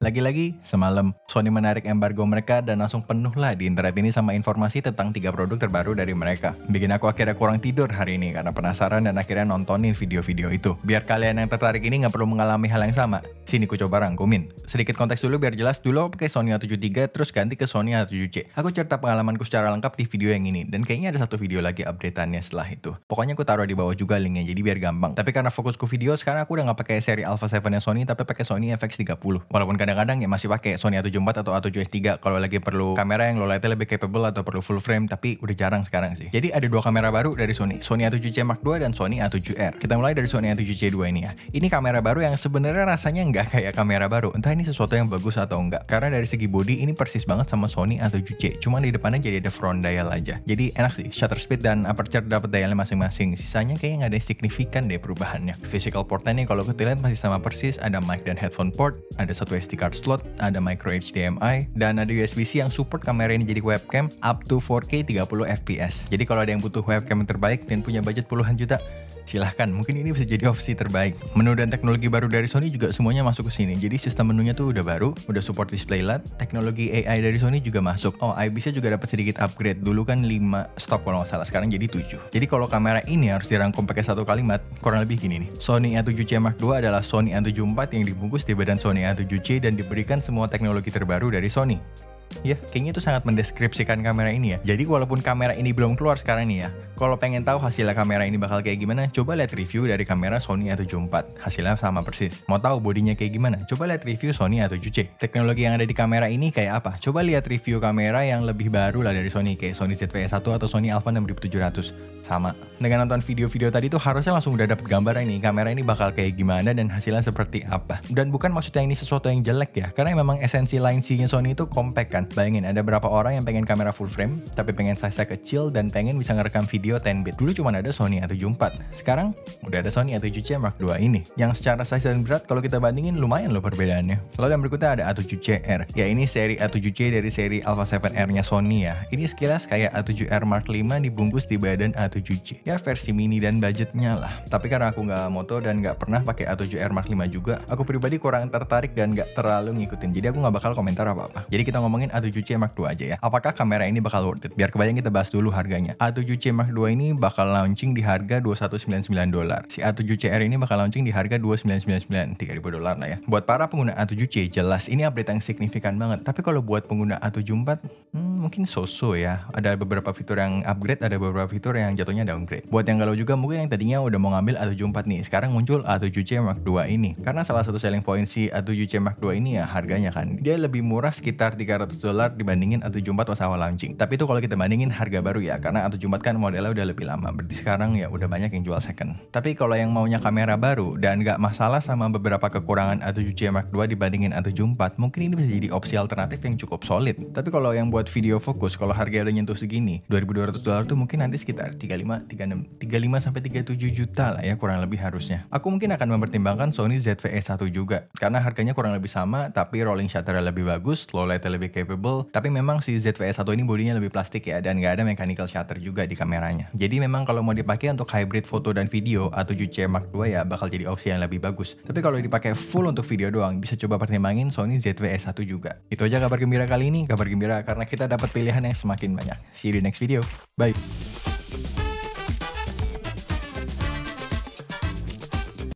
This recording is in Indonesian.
Lagi-lagi, semalam Sony menarik embargo mereka dan langsung penuh lah di internet ini sama informasi tentang tiga produk terbaru dari mereka. Bikin aku akhirnya kurang tidur hari ini karena penasaran dan akhirnya nontonin video-video itu. Biar kalian yang tertarik ini nggak perlu mengalami hal yang sama. Sini ku coba rangkumin. Sedikit konteks dulu biar jelas. Dulu aku pakai Sony A73 terus ganti ke Sony A7C. Aku cerita pengalamanku secara lengkap di video yang ini dan kayaknya ada satu video lagi updateannya setelah itu. Pokoknya aku taruh di bawah juga linknya jadi biar gampang. Tapi karena fokusku video sekarang aku udah nggak pakai seri Alpha 7 yang Sony tapi pakai Sony FX30. Walaupun kadang-kadang ya masih pakai Sony A74 atau A7S3 kalau lagi perlu kamera yang low light lebih capable atau perlu full frame tapi udah jarang sekarang sih. Jadi ada dua kamera baru dari Sony, Sony A7C Mark II dan Sony A7R. Kita mulai dari Sony A7C 2 ini ya. Ini kamera baru yang sebenarnya rasanya nggak nggak kayak kamera baru. Entah ini sesuatu yang bagus atau enggak. Karena dari segi body ini persis banget sama Sony atau Juche. Cuma di depannya jadi ada front dial aja. Jadi enak sih, shutter speed dan aperture dapat dialnya masing-masing. Sisanya kayaknya nggak ada yang signifikan deh perubahannya. Physical portnya nih kalau kita lihat masih sama persis. Ada mic dan headphone port, ada satu SD card slot, ada micro HDMI, dan ada USB-C yang support kamera ini jadi webcam up to 4K 30 fps. Jadi kalau ada yang butuh webcam yang terbaik dan punya budget puluhan juta, silahkan mungkin ini bisa jadi opsi terbaik menu dan teknologi baru dari Sony juga semuanya masuk ke sini jadi sistem menunya tuh udah baru udah support display LED teknologi AI dari Sony juga masuk oh IBC juga dapat sedikit upgrade dulu kan 5 stop kalau nggak salah sekarang jadi 7 jadi kalau kamera ini harus dirangkum pakai satu kalimat kurang lebih gini nih Sony A7C Mark II adalah Sony A74 yang dibungkus di badan Sony A7C dan diberikan semua teknologi terbaru dari Sony Ya, kayaknya itu sangat mendeskripsikan kamera ini ya. Jadi walaupun kamera ini belum keluar sekarang nih ya, kalau pengen tahu hasilnya kamera ini bakal kayak gimana, coba lihat review dari kamera Sony A74. Hasilnya sama persis. Mau tahu bodinya kayak gimana? Coba lihat review Sony A7C. Teknologi yang ada di kamera ini kayak apa? Coba lihat review kamera yang lebih baru lah dari Sony, kayak Sony zv 1 atau Sony Alpha 6700. Sama. Dengan nonton video-video tadi tuh harusnya langsung udah dapet gambar ini. kamera ini bakal kayak gimana dan hasilnya seperti apa. Dan bukan maksudnya ini sesuatu yang jelek ya, karena memang esensi line c Sony itu compact kan kan. Bayangin ada berapa orang yang pengen kamera full frame, tapi pengen size kecil dan pengen bisa ngerekam video 10 bit. Dulu cuma ada Sony A74. Sekarang udah ada Sony A7C Mark II ini. Yang secara size dan berat kalau kita bandingin lumayan loh perbedaannya. Lalu yang berikutnya ada A7CR. Ya ini seri A7C dari seri Alpha 7R-nya Sony ya. Ini sekilas kayak A7R Mark V dibungkus di badan A7C. Ya versi mini dan budgetnya lah. Tapi karena aku nggak moto dan nggak pernah pakai A7R Mark V juga, aku pribadi kurang tertarik dan nggak terlalu ngikutin. Jadi aku nggak bakal komentar apa-apa. Jadi kita ngomongin a a A7C Mark II aja ya. Apakah kamera ini bakal worth it? Biar kebayang kita bahas dulu harganya. A7C Mark II ini bakal launching di harga 2199 dolar. Si a 7 r ini bakal launching di harga 2999, 3000 dolar lah ya. Buat para pengguna A7C jelas ini update yang signifikan banget. Tapi kalau buat pengguna A74 hmm, mungkin so-so ya. Ada beberapa fitur yang upgrade, ada beberapa fitur yang jatuhnya downgrade. Buat yang galau juga mungkin yang tadinya udah mau ngambil A74 nih, sekarang muncul A7C Mark II ini. Karena salah satu selling point si A7C Mark II ini ya harganya kan. Dia lebih murah sekitar 300 dolar dibandingin A74 pas awal launching. Tapi itu kalau kita bandingin harga baru ya, karena A74 kan modelnya udah lebih lama. Berarti sekarang ya udah banyak yang jual second. Tapi kalau yang maunya kamera baru dan nggak masalah sama beberapa kekurangan atau 7 c Mark II dibandingin A74, mungkin ini bisa jadi opsi alternatif yang cukup solid. Tapi kalau yang buat video fokus, kalau harga udah nyentuh segini, 2200 dolar tuh mungkin nanti sekitar 35, 36, 35 sampai 37 juta lah ya kurang lebih harusnya. Aku mungkin akan mempertimbangkan Sony ZV-E1 juga, karena harganya kurang lebih sama, tapi rolling shutter lebih bagus, low light lebih ke capable. Tapi memang si zvs 1 ini bodinya lebih plastik ya dan nggak ada mechanical shutter juga di kameranya. Jadi memang kalau mau dipakai untuk hybrid foto dan video atau c Mark II ya bakal jadi opsi yang lebih bagus. Tapi kalau dipakai full untuk video doang bisa coba pertimbangin Sony zvs 1 juga. Itu aja kabar gembira kali ini, kabar gembira karena kita dapat pilihan yang semakin banyak. See you di next video. Bye.